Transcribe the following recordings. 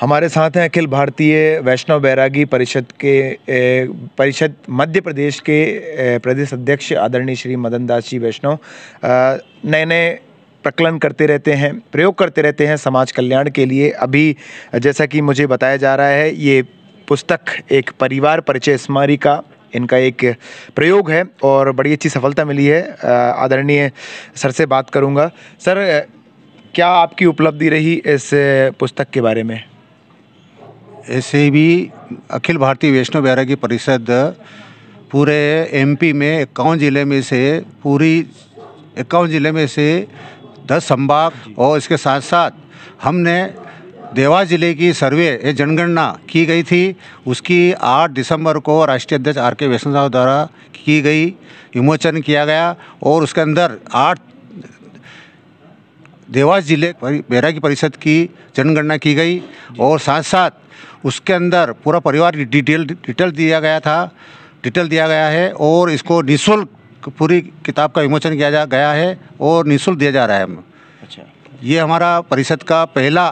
हमारे साथ हैं अखिल भारतीय वैष्णव बैरागी परिषद के परिषद मध्य प्रदेश के प्रदेश अध्यक्ष आदरणीय श्री मदन दास जी वैष्णव नए नए प्रकलन करते रहते हैं प्रयोग करते रहते हैं समाज कल्याण के लिए अभी जैसा कि मुझे बताया जा रहा है ये पुस्तक एक परिवार परिचय स्मारी का इनका एक प्रयोग है और बड़ी अच्छी सफलता मिली है आदरणीय सर से बात करूंगा सर क्या आपकी उपलब्धि रही इस पुस्तक के बारे में ऐसे भी अखिल भारतीय वैष्णव की परिषद पूरे एमपी में इक्यावन ज़िले में से पूरी इक्यावन ज़िले में से दस संभाग और इसके साथ साथ हमने देवास जिले की सर्वे ये जनगणना की गई थी उसकी 8 दिसंबर को राष्ट्रीय अध्यक्ष आर के वैष्णव द्वारा की गई विमोचन किया गया और उसके अंदर आठ देवास जिले बैरागी परिषद की जनगणना की गई और साथ साथ उसके अंदर पूरा परिवार डिटेल डिटेल दिया गया था डिटेल दिया गया है और इसको निःशुल्क पूरी किताब का विमोचन किया जा गया है और निःशुल्क दिया जा रहा है अच्छा ये हमारा परिषद का पहला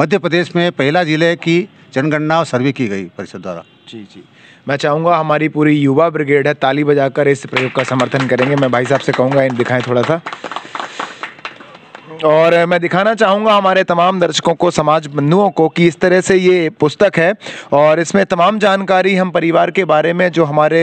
मध्य प्रदेश में पहला जिले की जनगणना सर्वे की गई परिषद द्वारा जी जी मैं चाहूँगा हमारी पूरी युवा ब्रिगेड है ताली बजाकर इस प्रयोग का समर्थन करेंगे मैं भाई साहब से कहूँगा इन दिखाएं थोड़ा सा और मैं दिखाना चाहूँगा हमारे तमाम दर्शकों को समाज बंधुओं को कि इस तरह से ये पुस्तक है और इसमें तमाम जानकारी हम परिवार के बारे में जो हमारे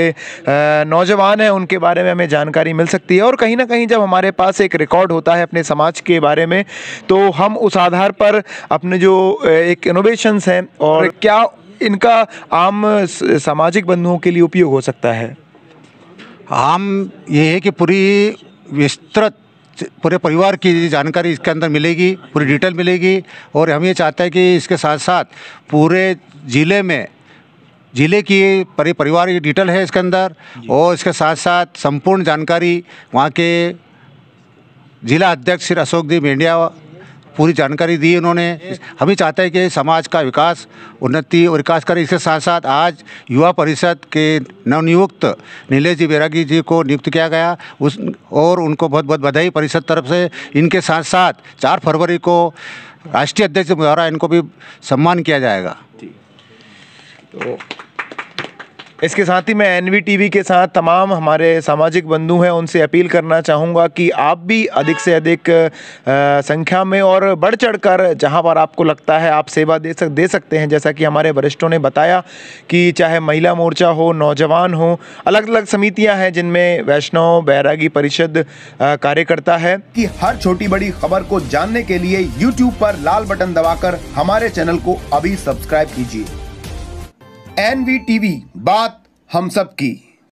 नौजवान हैं उनके बारे में हमें जानकारी मिल सकती है और कहीं ना कहीं जब हमारे पास एक रिकॉर्ड होता है अपने समाज के बारे में तो हम उस आधार पर अपने जो एक इनोवेशंस हैं और क्या इनका आम सामाजिक बंधुओं के लिए उपयोग हो सकता है आम ये है कि पूरी विस्तृत पूरे परिवार की जानकारी इसके अंदर मिलेगी पूरी डिटेल मिलेगी और हम ये चाहते हैं कि इसके साथ साथ पूरे ज़िले में ज़िले की परि परिवार की डिटेल है इसके अंदर और इसके साथ साथ संपूर्ण जानकारी वहाँ के ज़िला अध्यक्ष श्री अशोक देव मेंडिया पूरी जानकारी दी उन्होंने हम ही चाहते हैं कि समाज का विकास उन्नति और विकास करें इसके साथ साथ आज युवा परिषद के नवनियुक्त नीलेश जी बैरागी जी को नियुक्त किया गया उस और उनको बहुत बहुत बधाई परिषद तरफ से इनके साथ साथ चार फरवरी को राष्ट्रीय अध्यक्ष द्वारा इनको भी सम्मान किया जाएगा तो इसके साथ ही मैं एन टीवी के साथ तमाम हमारे सामाजिक बंधु हैं उनसे अपील करना चाहूँगा कि आप भी अधिक से अधिक संख्या में और बढ़ चढ़ कर जहाँ पर आपको लगता है आप सेवा दे सक दे सकते हैं जैसा कि हमारे वरिष्ठों ने बताया कि चाहे महिला मोर्चा हो नौजवान हो अलग अलग समितियाँ हैं जिनमें वैष्णव बैरागी परिषद कार्यकर्ता है कि हर छोटी बड़ी खबर को जानने के लिए यूट्यूब पर लाल बटन दबाकर हमारे चैनल को अभी सब्सक्राइब कीजिए एनवी टीवी बात हम सब की